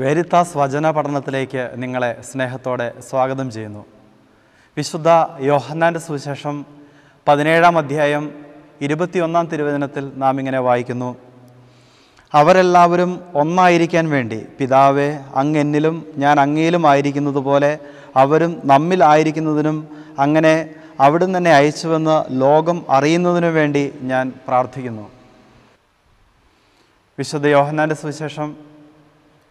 വേരിത്താസ് വചന പഠനത്തിലേക്ക് നിങ്ങളെ സ്നേഹത്തോടെ സ്വാഗതം ചെയ്യുന്നു വിശുദ്ധ യോഹന്നാൻ്റെ സുവിശേഷം പതിനേഴാം അധ്യായം ഇരുപത്തിയൊന്നാം തിരുവചനത്തിൽ നാം ഇങ്ങനെ വായിക്കുന്നു അവരെല്ലാവരും ഒന്നായിരിക്കാൻ വേണ്ടി പിതാവെ അങ്ങ് എന്നിലും ഞാൻ അങ്ങയിലും ആയിരിക്കുന്നത് പോലെ അവരും നമ്മിൽ ആയിരിക്കുന്നതിനും അങ്ങനെ അവിടുന്ന് തന്നെ അയച്ചുവെന്ന് ലോകം അറിയുന്നതിനു വേണ്ടി ഞാൻ പ്രാർത്ഥിക്കുന്നു വിശുദ്ധ യോഹന്നാൻ്റെ സുവിശേഷം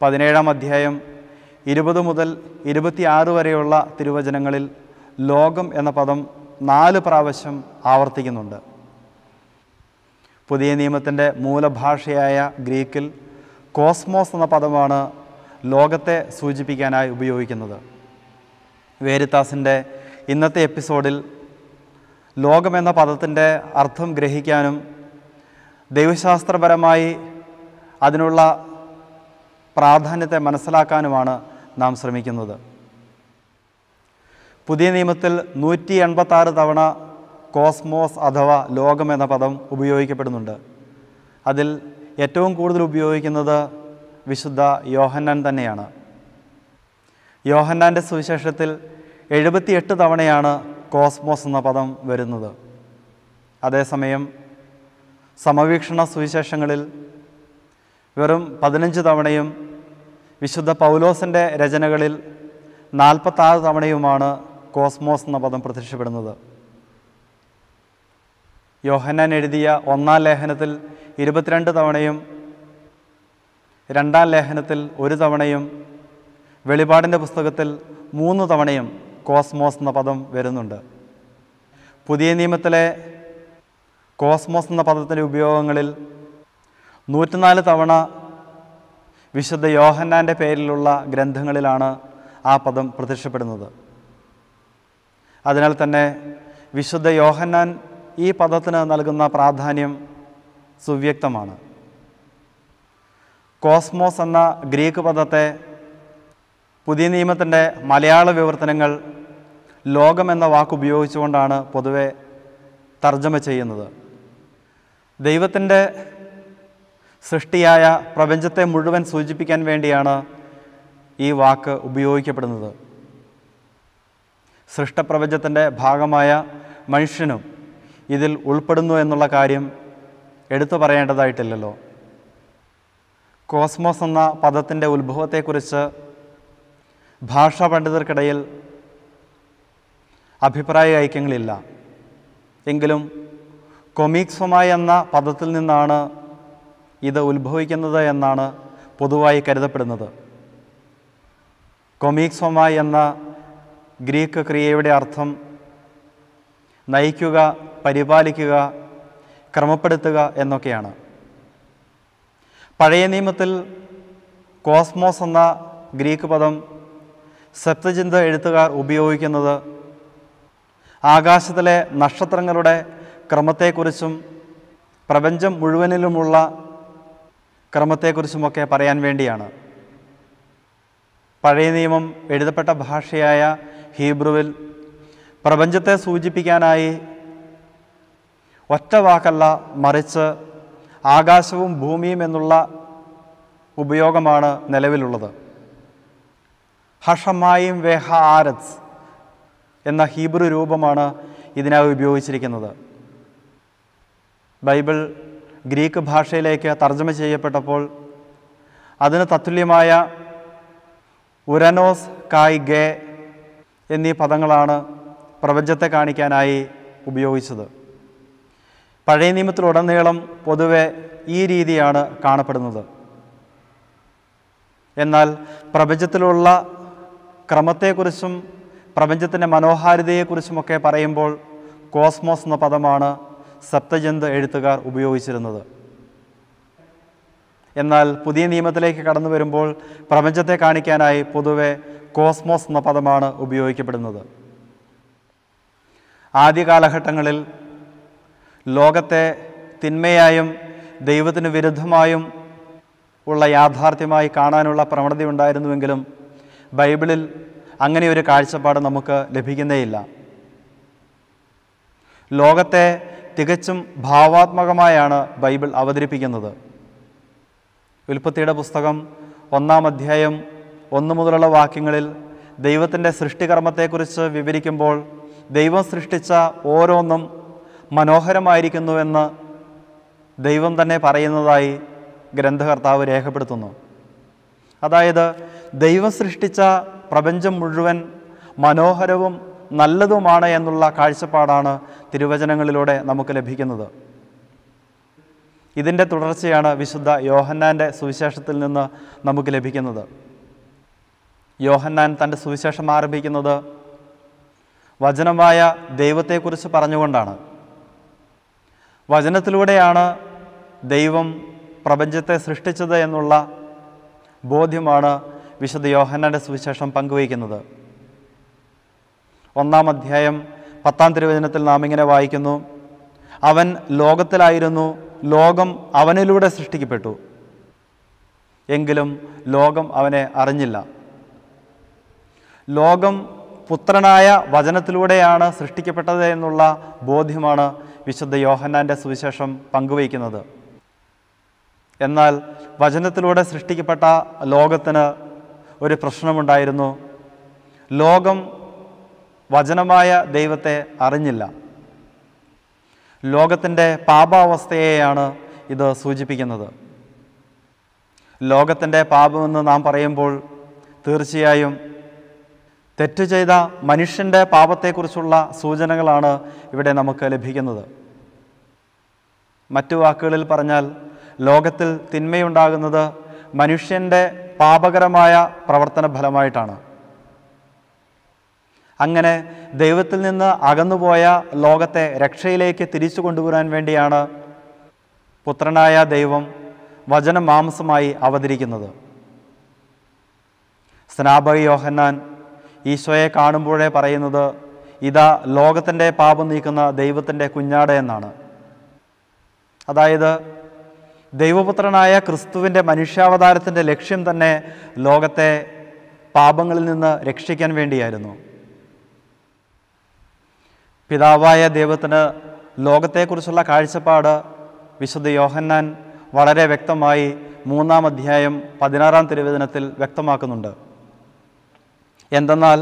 പതിനേഴാം അധ്യായം ഇരുപത് മുതൽ ഇരുപത്തിയാറ് വരെയുള്ള തിരുവചനങ്ങളിൽ ലോകം എന്ന പദം നാല് പ്രാവശ്യം ആവർത്തിക്കുന്നുണ്ട് പുതിയ നിയമത്തിൻ്റെ മൂലഭാഷയായ ഗ്രീക്കിൽ കോസ്മോസ് എന്ന പദമാണ് ലോകത്തെ സൂചിപ്പിക്കാനായി ഉപയോഗിക്കുന്നത് വേരിത്താസിൻ്റെ ഇന്നത്തെ എപ്പിസോഡിൽ ലോകമെന്ന പദത്തിൻ്റെ അർത്ഥം ഗ്രഹിക്കാനും ദൈവശാസ്ത്രപരമായി അതിനുള്ള പ്രാധാന്യത്തെ മനസ്സിലാക്കാനുമാണ് നാം ശ്രമിക്കുന്നത് പുതിയ നിയമത്തിൽ നൂറ്റി എൺപത്താറ് തവണ കോസ്മോസ് അഥവാ ലോകം എന്ന പദം ഉപയോഗിക്കപ്പെടുന്നുണ്ട് അതിൽ ഏറ്റവും കൂടുതൽ ഉപയോഗിക്കുന്നത് വിശുദ്ധ യോഹന്നാൻ തന്നെയാണ് യോഹന്നാൻ്റെ സുവിശേഷത്തിൽ എഴുപത്തിയെട്ട് തവണയാണ് കോസ്മോസ് എന്ന പദം വരുന്നത് അതേസമയം സമവീക്ഷണ സുവിശേഷങ്ങളിൽ വെറും പതിനഞ്ച് തവണയും വിശുദ്ധ പൗലോസിൻ്റെ രചനകളിൽ നാൽപ്പത്താറ് തവണയുമാണ് കോസ്മോസ് എന്ന പദം പ്രത്യക്ഷപ്പെടുന്നത് യോഹന്നാൻ എഴുതിയ ഒന്നാം ലേഖനത്തിൽ ഇരുപത്തിരണ്ട് തവണയും രണ്ടാം ലേഖനത്തിൽ ഒരു തവണയും വെളിപാടിൻ്റെ പുസ്തകത്തിൽ മൂന്ന് തവണയും കോസ്മോസ് എന്ന പദം വരുന്നുണ്ട് പുതിയ നിയമത്തിലെ കോസ്മോസ് എന്ന പദത്തിൻ്റെ ഉപയോഗങ്ങളിൽ നൂറ്റിനാല് തവണ വിശുദ്ധ യോഹന്നാൻ്റെ പേരിലുള്ള ഗ്രന്ഥങ്ങളിലാണ് ആ പദം പ്രത്യക്ഷപ്പെടുന്നത് അതിനാൽ തന്നെ വിശുദ്ധ യോഹന്നാൻ ഈ പദത്തിന് നൽകുന്ന പ്രാധാന്യം സുവ്യക്തമാണ് കോസ്മോസ് എന്ന ഗ്രീക്ക് പദത്തെ പുതിയ നിയമത്തിൻ്റെ മലയാള വിവർത്തനങ്ങൾ ലോകം എന്ന വാക്കുപയോഗിച്ചുകൊണ്ടാണ് പൊതുവെ തർജ്ജമ ചെയ്യുന്നത് ദൈവത്തിൻ്റെ സൃഷ്ടിയായ പ്രപഞ്ചത്തെ മുഴുവൻ സൂചിപ്പിക്കാൻ വേണ്ടിയാണ് ഈ വാക്ക് ഉപയോഗിക്കപ്പെടുന്നത് സൃഷ്ടപ്രപഞ്ചത്തിൻ്റെ ഭാഗമായ മനുഷ്യനും ഇതിൽ ഉൾപ്പെടുന്നു എന്നുള്ള കാര്യം എടുത്തു പറയേണ്ടതായിട്ടില്ലല്ലോ കോസ്മോസ് എന്ന പദത്തിൻ്റെ ഉത്ഭവത്തെക്കുറിച്ച് ഭാഷാ പണ്ഡിതർക്കിടയിൽ അഭിപ്രായ ഐക്യങ്ങളില്ല എങ്കിലും കൊമീക്സോമായി എന്ന പദത്തിൽ നിന്നാണ് ഇത് ഉത്ഭവിക്കുന്നത് എന്നാണ് പൊതുവായി കരുതപ്പെടുന്നത് കൊമീക്സോമ എന്ന ഗ്രീക്ക് ക്രിയയുടെ അർത്ഥം നയിക്കുക പരിപാലിക്കുക ക്രമപ്പെടുത്തുക എന്നൊക്കെയാണ് പഴയ നിയമത്തിൽ കോസ്മോസ് എന്ന ഗ്രീക്ക് പദം സപ്തചിന്ത എഴുത്തുകാർ ഉപയോഗിക്കുന്നത് ആകാശത്തിലെ നക്ഷത്രങ്ങളുടെ ക്രമത്തെക്കുറിച്ചും പ്രപഞ്ചം മുഴുവനിലുമുള്ള ക്രമത്തെക്കുറിച്ചുമൊക്കെ പറയാൻ വേണ്ടിയാണ് പഴയ നിയമം എഴുതപ്പെട്ട ഭാഷയായ ഹീബ്രുവിൽ പ്രപഞ്ചത്തെ സൂചിപ്പിക്കാനായി ഒറ്റ വാക്കല്ല മറിച്ച് ആകാശവും ഭൂമിയും എന്നുള്ള ഉപയോഗമാണ് നിലവിലുള്ളത് ഹഷമായും വേഹ ആരത്സ് എന്ന ഹീബ്രു രൂപമാണ് ഇതിനായി ഉപയോഗിച്ചിരിക്കുന്നത് ബൈബിൾ ഗ്രീക്ക് ഭാഷയിലേക്ക് തർജ്ജമ ചെയ്യപ്പെട്ടപ്പോൾ അതിന് തത്തുല്യമായ ഉരനോസ് കായ് ഗെ എന്നീ പദങ്ങളാണ് പ്രപഞ്ചത്തെ കാണിക്കാനായി ഉപയോഗിച്ചത് പഴയ നിയമത്തിലുടനീളം പൊതുവെ ഈ രീതിയാണ് കാണപ്പെടുന്നത് എന്നാൽ പ്രപഞ്ചത്തിലുള്ള ക്രമത്തെക്കുറിച്ചും പ്രപഞ്ചത്തിൻ്റെ മനോഹാരിതയെക്കുറിച്ചുമൊക്കെ പറയുമ്പോൾ കോസ്മോസ് എന്ന പദമാണ് സപ്തജന്ത് എഴുത്തുകാർ ഉപയോഗിച്ചിരുന്നത് എന്നാൽ പുതിയ നിയമത്തിലേക്ക് കടന്നു വരുമ്പോൾ പ്രപഞ്ചത്തെ കാണിക്കാനായി പൊതുവെ കോസ്മോസ് എന്ന പദമാണ് ഉപയോഗിക്കപ്പെടുന്നത് ആദ്യ കാലഘട്ടങ്ങളിൽ ലോകത്തെ തിന്മയായും ദൈവത്തിന് വിരുദ്ധമായും ഉള്ള യാഥാർത്ഥ്യമായി കാണാനുള്ള പ്രവണത ഉണ്ടായിരുന്നുവെങ്കിലും ബൈബിളിൽ അങ്ങനെയൊരു കാഴ്ചപ്പാട് നമുക്ക് ലഭിക്കുന്നേയില്ല ലോകത്തെ തികച്ചും ഭാവാത്മകമായാണ് ബൈബിൾ അവതരിപ്പിക്കുന്നത് ഉൽപ്പത്തിയുടെ പുസ്തകം ഒന്നാം അധ്യായം ഒന്നു മുതലുള്ള വാക്യങ്ങളിൽ ദൈവത്തിൻ്റെ സൃഷ്ടികർമ്മത്തെക്കുറിച്ച് വിവരിക്കുമ്പോൾ ദൈവം സൃഷ്ടിച്ച ഓരോന്നും മനോഹരമായിരിക്കുന്നുവെന്ന് ദൈവം തന്നെ പറയുന്നതായി ഗ്രന്ഥകർത്താവ് രേഖപ്പെടുത്തുന്നു അതായത് ദൈവം സൃഷ്ടിച്ച പ്രപഞ്ചം മുഴുവൻ മനോഹരവും നല്ലതുമാണ് എന്നുള്ള കാഴ്ചപ്പാടാണ് തിരുവചനങ്ങളിലൂടെ നമുക്ക് ലഭിക്കുന്നത് ഇതിൻ്റെ തുടർച്ചയാണ് വിശുദ്ധ യോഹന്നാൻ്റെ സുവിശേഷത്തിൽ നിന്ന് നമുക്ക് ലഭിക്കുന്നത് യോഹന്നാൻ തൻ്റെ സുവിശേഷം ആരംഭിക്കുന്നത് വചനമായ ദൈവത്തെക്കുറിച്ച് പറഞ്ഞുകൊണ്ടാണ് വചനത്തിലൂടെയാണ് ദൈവം പ്രപഞ്ചത്തെ സൃഷ്ടിച്ചത് എന്നുള്ള ബോധ്യമാണ് വിശുദ്ധ യോഹന്നാൻ്റെ സുവിശേഷം പങ്കുവയ്ക്കുന്നത് ഒന്നാം അധ്യായം പത്താം തിരുവചനത്തിൽ നാം ഇങ്ങനെ വായിക്കുന്നു അവൻ ലോകത്തിലായിരുന്നു ലോകം അവനിലൂടെ സൃഷ്ടിക്കപ്പെട്ടു എങ്കിലും ലോകം അവനെ അറിഞ്ഞില്ല ലോകം പുത്രനായ വചനത്തിലൂടെയാണ് സൃഷ്ടിക്കപ്പെട്ടത് എന്നുള്ള ബോധ്യമാണ് വിശുദ്ധ യോഹന്നാൻ്റെ സുവിശേഷം പങ്കുവയ്ക്കുന്നത് എന്നാൽ വചനത്തിലൂടെ സൃഷ്ടിക്കപ്പെട്ട ലോകത്തിന് ഒരു പ്രശ്നമുണ്ടായിരുന്നു ലോകം വചനമായ ദൈവത്തെ അറിഞ്ഞില്ല ലോകത്തിൻ്റെ പാപാവസ്ഥയെയാണ് ഇത് സൂചിപ്പിക്കുന്നത് ലോകത്തിൻ്റെ പാപമെന്ന് നാം പറയുമ്പോൾ തീർച്ചയായും തെറ്റ് ചെയ്ത മനുഷ്യൻ്റെ പാപത്തെക്കുറിച്ചുള്ള സൂചനകളാണ് ഇവിടെ നമുക്ക് ലഭിക്കുന്നത് മറ്റു വാക്കുകളിൽ പറഞ്ഞാൽ ലോകത്തിൽ തിന്മയുണ്ടാകുന്നത് മനുഷ്യൻ്റെ പാപകരമായ പ്രവർത്തന ഫലമായിട്ടാണ് അങ്ങനെ ദൈവത്തിൽ നിന്ന് അകന്നുപോയ ലോകത്തെ രക്ഷയിലേക്ക് തിരിച്ചു കൊണ്ടുവരാൻ വേണ്ടിയാണ് പുത്രനായ ദൈവം വചനം മാംസമായി അവതരിക്കുന്നത് സ്നാപക യോഹന്നാൻ ഈശോയെ കാണുമ്പോഴേ പറയുന്നത് ഇതാ ലോകത്തിൻ്റെ പാപം നീക്കുന്ന ദൈവത്തിൻ്റെ കുഞ്ഞാട് എന്നാണ് അതായത് ദൈവപുത്രനായ ക്രിസ്തുവിൻ്റെ മനുഷ്യാവതാരത്തിൻ്റെ ലക്ഷ്യം തന്നെ ലോകത്തെ പാപങ്ങളിൽ നിന്ന് രക്ഷിക്കാൻ വേണ്ടിയായിരുന്നു പിതാവായ ദൈവത്തിന് ലോകത്തെക്കുറിച്ചുള്ള കാഴ്ചപ്പാട് വിശുദ്ധ യോഹന്നാൻ വളരെ വ്യക്തമായി മൂന്നാം അധ്യായം പതിനാറാം തിരുവേദനത്തിൽ വ്യക്തമാക്കുന്നുണ്ട് എന്തെന്നാൽ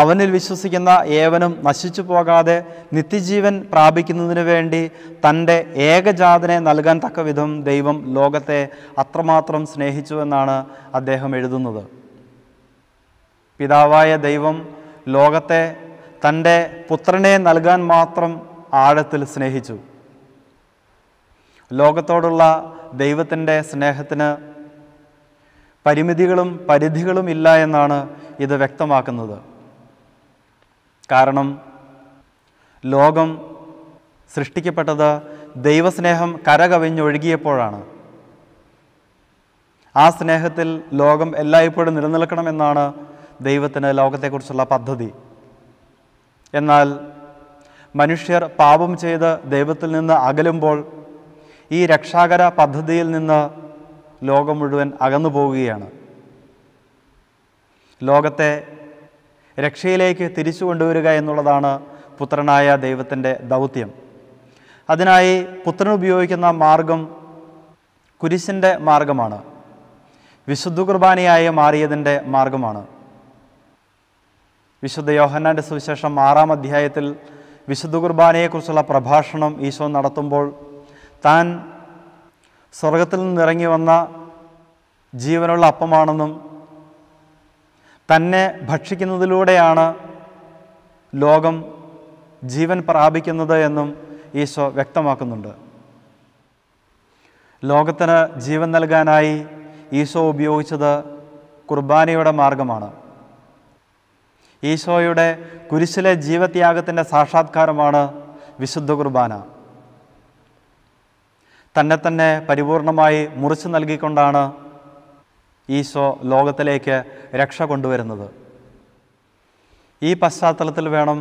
അവനിൽ വിശ്വസിക്കുന്ന ഏവനും നശിച്ചു പോകാതെ നിത്യജീവൻ പ്രാപിക്കുന്നതിനു വേണ്ടി തൻ്റെ ഏകജാതനെ നൽകാൻ തക്കവിധം ദൈവം ലോകത്തെ അത്രമാത്രം സ്നേഹിച്ചുവെന്നാണ് അദ്ദേഹം എഴുതുന്നത് പിതാവായ ദൈവം ലോകത്തെ തൻ്റെ പുത്രനെ നൽകാൻ മാത്രം ആഴത്തിൽ സ്നേഹിച്ചു ലോകത്തോടുള്ള ദൈവത്തിൻ്റെ സ്നേഹത്തിന് പരിമിതികളും പരിധികളും ഇല്ല എന്നാണ് ഇത് വ്യക്തമാക്കുന്നത് കാരണം ലോകം സൃഷ്ടിക്കപ്പെട്ടത് ദൈവസ്നേഹം കരകവിഞ്ഞൊഴുകിയപ്പോഴാണ് ആ സ്നേഹത്തിൽ ലോകം എല്ലായ്പ്പോഴും നിലനിൽക്കണമെന്നാണ് ദൈവത്തിന് ലോകത്തെക്കുറിച്ചുള്ള പദ്ധതി എന്നാൽ മനുഷ്യർ പാപം ചെയ്ത് ദൈവത്തിൽ നിന്ന് അകലുമ്പോൾ ഈ രക്ഷാകര പദ്ധതിയിൽ നിന്ന് ലോകം മുഴുവൻ അകന്നു പോവുകയാണ് ലോകത്തെ രക്ഷയിലേക്ക് തിരിച്ചു കൊണ്ടുവരിക എന്നുള്ളതാണ് പുത്രനായ ദൈവത്തിൻ്റെ ദൗത്യം അതിനായി പുത്രൻ ഉപയോഗിക്കുന്ന മാർഗം കുരിശിൻ്റെ മാർഗമാണ് വിശുദ്ധ കുർബാനയായി മാറിയതിൻ്റെ മാർഗമാണ് വിശുദ്ധ യോഹന്നാൻ്റെ സുവിശേഷം ആറാം അധ്യായത്തിൽ വിശുദ്ധ കുർബാനയെക്കുറിച്ചുള്ള പ്രഭാഷണം ഈശോ നടത്തുമ്പോൾ താൻ സ്വർഗത്തിൽ നിന്നിറങ്ങി വന്ന ജീവനുള്ള അപ്പമാണെന്നും തന്നെ ഭക്ഷിക്കുന്നതിലൂടെയാണ് ലോകം ജീവൻ പ്രാപിക്കുന്നത് എന്നും ഈശോ വ്യക്തമാക്കുന്നുണ്ട് ലോകത്തിന് ജീവൻ നൽകാനായി ഈശോ ഉപയോഗിച്ചത് കുർബാനയുടെ മാർഗമാണ് ഈശോയുടെ കുരിശിലെ ജീവത്യാഗത്തിൻ്റെ സാക്ഷാത്കാരമാണ് വിശുദ്ധ കുർബാന തന്നെ തന്നെ പരിപൂർണമായി മുറിച്ചു നൽകിക്കൊണ്ടാണ് ഈശോ ലോകത്തിലേക്ക് രക്ഷ കൊണ്ടുവരുന്നത് ഈ പശ്ചാത്തലത്തിൽ വേണം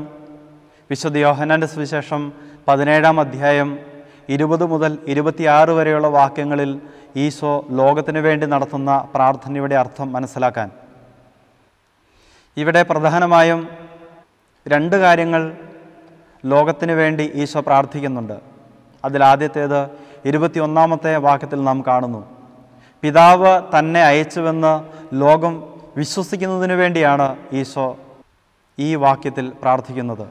വിശുദ്ധ യോഹനാൻ്റെ സുവിശേഷം പതിനേഴാം അധ്യായം ഇരുപത് മുതൽ ഇരുപത്തിയാറ് വരെയുള്ള വാക്യങ്ങളിൽ ഈശോ ലോകത്തിനു വേണ്ടി നടത്തുന്ന പ്രാർത്ഥനയുടെ അർത്ഥം മനസ്സിലാക്കാൻ ഇവിടെ പ്രധാനമായും രണ്ട് കാര്യങ്ങൾ ലോകത്തിന് വേണ്ടി ഈശോ പ്രാർത്ഥിക്കുന്നുണ്ട് അതിലാദ്യത്തേത് ഇരുപത്തിയൊന്നാമത്തെ വാക്യത്തിൽ നാം കാണുന്നു പിതാവ് തന്നെ അയച്ചുവെന്ന് ലോകം വിശ്വസിക്കുന്നതിനു വേണ്ടിയാണ് ഈശോ ഈ വാക്യത്തിൽ പ്രാർത്ഥിക്കുന്നത്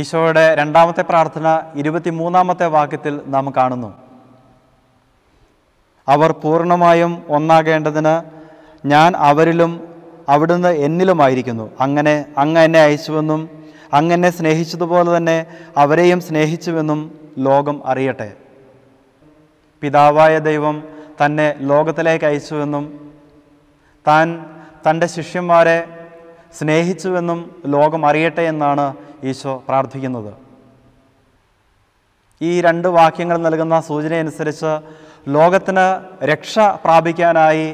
ഈശോയുടെ രണ്ടാമത്തെ പ്രാർത്ഥന ഇരുപത്തിമൂന്നാമത്തെ വാക്യത്തിൽ നാം കാണുന്നു അവർ പൂർണ്ണമായും ഒന്നാകേണ്ടതിന് ഞാൻ അവരിലും അവിടുന്ന് എന്നിലുമായിരിക്കുന്നു അങ്ങനെ അങ്ങ് എന്നെ അയച്ചുവെന്നും അങ്ങ് എന്നെ സ്നേഹിച്ചതുപോലെ തന്നെ അവരെയും സ്നേഹിച്ചുവെന്നും ലോകം അറിയട്ടെ പിതാവായ ദൈവം തന്നെ ലോകത്തിലേക്ക് അയച്ചുവെന്നും താൻ തൻ്റെ ശിഷ്യന്മാരെ സ്നേഹിച്ചുവെന്നും ലോകം അറിയട്ടെ എന്നാണ് ഈശോ പ്രാർത്ഥിക്കുന്നത് ഈ രണ്ട് വാക്യങ്ങൾ നൽകുന്ന സൂചനയനുസരിച്ച് ലോകത്തിന് രക്ഷ പ്രാപിക്കാനായി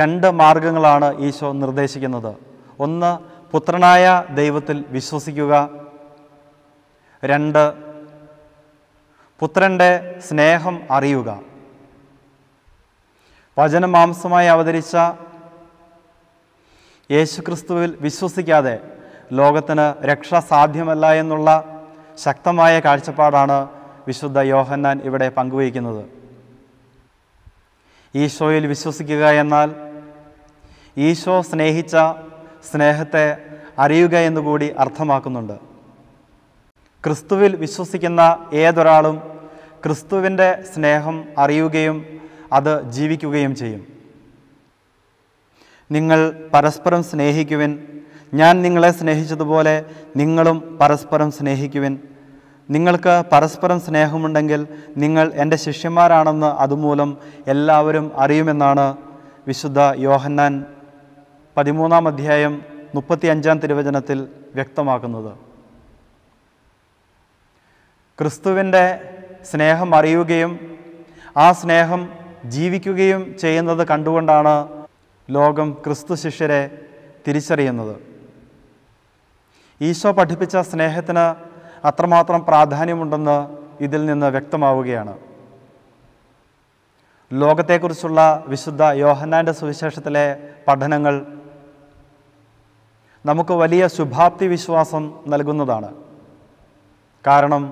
രണ്ട് മാർഗങ്ങളാണ് ഈശോ നിർദ്ദേശിക്കുന്നത് ഒന്ന് പുത്രനായ ദൈവത്തിൽ വിശ്വസിക്കുക രണ്ട് പുത്രൻ്റെ സ്നേഹം അറിയുക വചനമാംസമായി അവതരിച്ച യേശുക്രിസ്തുവിൽ വിശ്വസിക്കാതെ ലോകത്തിന് രക്ഷ സാധ്യമല്ല എന്നുള്ള ശക്തമായ കാഴ്ചപ്പാടാണ് വിശുദ്ധ യോഹന്നാൻ ഇവിടെ പങ്കുവയ്ക്കുന്നത് ഈശോയിൽ വിശ്വസിക്കുക എന്നാൽ ഈശോ സ്നേഹിച്ച സ്നേഹത്തെ അറിയുക എന്നുകൂടി അർത്ഥമാക്കുന്നുണ്ട് ക്രിസ്തുവിൽ വിശ്വസിക്കുന്ന ഏതൊരാളും ക്രിസ്തുവിൻ്റെ സ്നേഹം അറിയുകയും അത് ജീവിക്കുകയും ചെയ്യും നിങ്ങൾ പരസ്പരം സ്നേഹിക്കുവിൻ ഞാൻ നിങ്ങളെ സ്നേഹിച്ചതുപോലെ നിങ്ങളും പരസ്പരം സ്നേഹിക്കുവിൻ നിങ്ങൾക്ക് പരസ്പരം സ്നേഹമുണ്ടെങ്കിൽ നിങ്ങൾ എൻ്റെ ശിഷ്യന്മാരാണെന്ന് അതുമൂലം എല്ലാവരും അറിയുമെന്നാണ് വിശുദ്ധ യോഹന്നാൻ പതിമൂന്നാം അധ്യായം അഞ്ചാം തിരുവചനത്തിൽ വ്യക്തമാക്കുന്നത് ക്രിസ്തുവിൻ്റെ സ്നേഹം അറിയുകയും ആ സ്നേഹം ജീവിക്കുകയും ചെയ്യുന്നത് കണ്ടുകൊണ്ടാണ് ലോകം ക്രിസ്തു ശിഷ്യരെ തിരിച്ചറിയുന്നത് ഈശോ പഠിപ്പിച്ച സ്നേഹത്തിന് അത്രമാത്രം പ്രാധാന്യമുണ്ടെന്ന് ഇതിൽ നിന്ന് വ്യക്തമാവുകയാണ് ലോകത്തെക്കുറിച്ചുള്ള വിശുദ്ധ യോഹന്നാൻ്റെ സുവിശേഷത്തിലെ പഠനങ്ങൾ നമുക്ക് വലിയ ശുഭാപ്തി വിശ്വാസം നൽകുന്നതാണ് കാരണം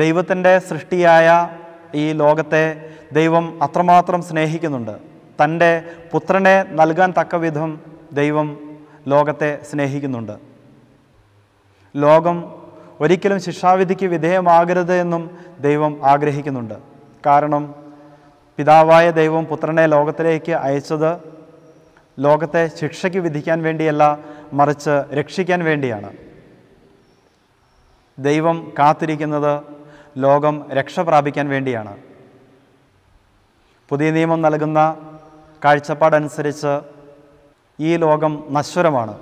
ദൈവത്തിൻ്റെ സൃഷ്ടിയായ ഈ ലോകത്തെ ദൈവം അത്രമാത്രം സ്നേഹിക്കുന്നുണ്ട് തൻ്റെ പുത്രനെ നൽകാൻ തക്കവിധം ദൈവം ലോകത്തെ സ്നേഹിക്കുന്നുണ്ട് ലോകം ഒരിക്കലും ശിക്ഷാവിധിക്ക് വിധേയമാകരുത് എന്നും ദൈവം ആഗ്രഹിക്കുന്നുണ്ട് കാരണം പിതാവായ ദൈവം പുത്രനെ ലോകത്തിലേക്ക് അയച്ചത് ലോകത്തെ ശിക്ഷയ്ക്ക് വിധിക്കാൻ വേണ്ടിയല്ല മറിച്ച് രക്ഷിക്കാൻ വേണ്ടിയാണ് ദൈവം കാത്തിരിക്കുന്നത് ലോകം രക്ഷ പ്രാപിക്കാൻ വേണ്ടിയാണ് പുതിയ നിയമം നൽകുന്ന കാഴ്ചപ്പാടനുസരിച്ച് ഈ ലോകം നശ്വരമാണ്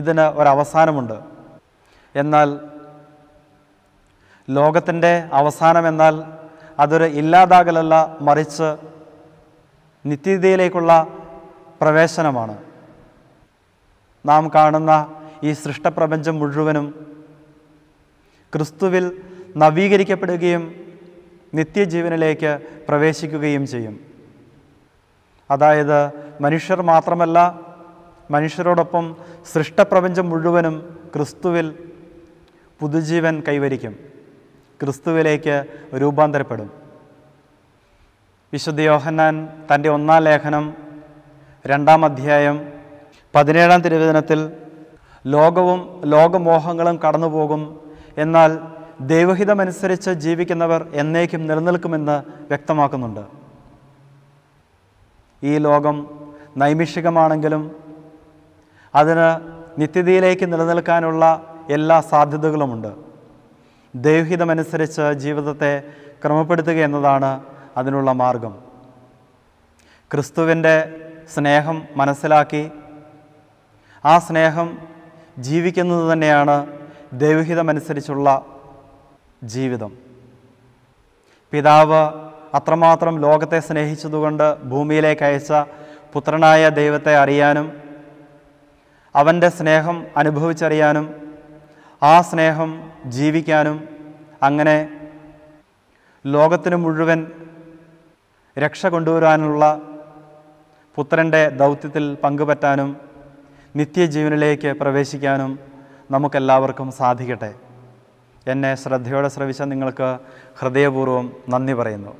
ഇതിന് ഒരവസാനമുണ്ട് എന്നാൽ ലോകത്തിൻ്റെ അവസാനം എന്നാൽ അതൊരു ഇല്ലാതാകലല്ല മറിച്ച് നിത്യതയിലേക്കുള്ള പ്രവേശനമാണ് നാം കാണുന്ന ഈ സൃഷ്ടപ്രപഞ്ചം മുഴുവനും ക്രിസ്തുവിൽ നവീകരിക്കപ്പെടുകയും നിത്യജീവനിലേക്ക് പ്രവേശിക്കുകയും ചെയ്യും അതായത് മനുഷ്യർ മാത്രമല്ല മനുഷ്യരോടൊപ്പം സൃഷ്ടപ്രപഞ്ചം മുഴുവനും ക്രിസ്തുവിൽ പുതുജീവൻ കൈവരിക്കും ക്രിസ്തുവിലേക്ക് രൂപാന്തരപ്പെടും വിശുദ്ധ യോഹന്നാൻ തൻ്റെ ഒന്നാം ലേഖനം രണ്ടാം അധ്യായം പതിനേഴാം തിരുവചനത്തിൽ ലോകവും ലോകമോഹങ്ങളും കടന്നുപോകും എന്നാൽ ദൈവഹിതമനുസരിച്ച് ജീവിക്കുന്നവർ എന്നേക്കും നിലനിൽക്കുമെന്ന് വ്യക്തമാക്കുന്നുണ്ട് ഈ ലോകം നൈമിഷികമാണെങ്കിലും അതിന് നിത്യതയിലേക്ക് നിലനിൽക്കാനുള്ള എല്ലാ സാധ്യതകളുമുണ്ട് ദൈവഹിതമനുസരിച്ച് ജീവിതത്തെ ക്രമപ്പെടുത്തുക എന്നതാണ് അതിനുള്ള മാർഗം ക്രിസ്തുവിൻ്റെ സ്നേഹം മനസ്സിലാക്കി ആ സ്നേഹം ജീവിക്കുന്നത് തന്നെയാണ് ദൈവഹിതമനുസരിച്ചുള്ള ജീവിതം പിതാവ് അത്രമാത്രം ലോകത്തെ സ്നേഹിച്ചതുകൊണ്ട് ഭൂമിയിലേക്ക് അയച്ച പുത്രനായ ദൈവത്തെ അറിയാനും അവൻ്റെ സ്നേഹം അനുഭവിച്ചറിയാനും ആ സ്നേഹം ജീവിക്കാനും അങ്ങനെ ലോകത്തിന് മുഴുവൻ രക്ഷ കൊണ്ടുവരാനുള്ള പുത്രൻ്റെ ദൗത്യത്തിൽ പങ്കുപറ്റാനും നിത്യജീവനിലേക്ക് പ്രവേശിക്കാനും നമുക്കെല്ലാവർക്കും സാധിക്കട്ടെ എന്നെ ശ്രദ്ധയോടെ ശ്രവിച്ച നിങ്ങൾക്ക് ഹൃദയപൂർവ്വം നന്ദി പറയുന്നു